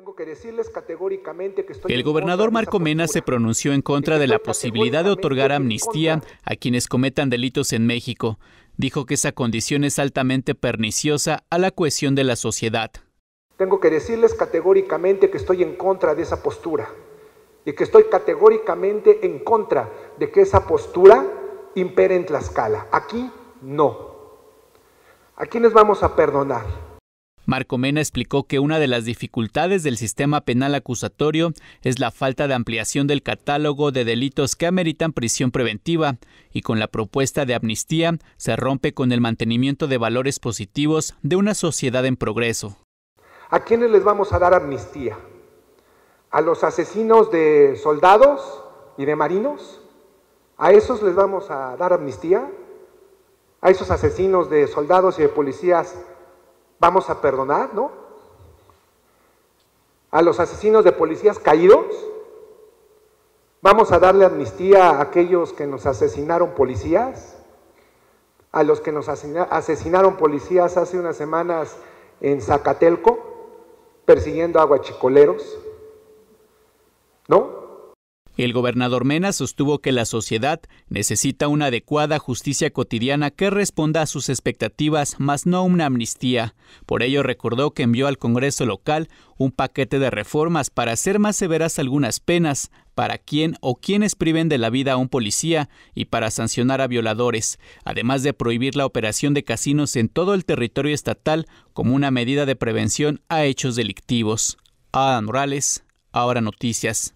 Tengo que decirles categóricamente que estoy El gobernador Marco Mena se pronunció en contra de la posibilidad de otorgar amnistía a quienes cometan delitos en México. Dijo que esa condición es altamente perniciosa a la cohesión de la sociedad. Tengo que decirles categóricamente que estoy en contra de esa postura y que estoy categóricamente en contra de que esa postura impere en Tlaxcala. Aquí no. ¿A quiénes vamos a perdonar? Marco Mena explicó que una de las dificultades del sistema penal acusatorio es la falta de ampliación del catálogo de delitos que ameritan prisión preventiva, y con la propuesta de amnistía se rompe con el mantenimiento de valores positivos de una sociedad en progreso. ¿A quiénes les vamos a dar amnistía? ¿A los asesinos de soldados y de marinos? ¿A esos les vamos a dar amnistía? ¿A esos asesinos de soldados y de policías ¿Vamos a perdonar, no? ¿A los asesinos de policías caídos? ¿Vamos a darle amnistía a aquellos que nos asesinaron policías? ¿A los que nos asesinaron policías hace unas semanas en Zacatelco, persiguiendo aguachicoleros? ¿No? El gobernador Mena sostuvo que la sociedad necesita una adecuada justicia cotidiana que responda a sus expectativas, mas no una amnistía. Por ello recordó que envió al Congreso local un paquete de reformas para hacer más severas algunas penas para quien o quienes priven de la vida a un policía y para sancionar a violadores, además de prohibir la operación de casinos en todo el territorio estatal como una medida de prevención a hechos delictivos. Adam Morales, ahora noticias.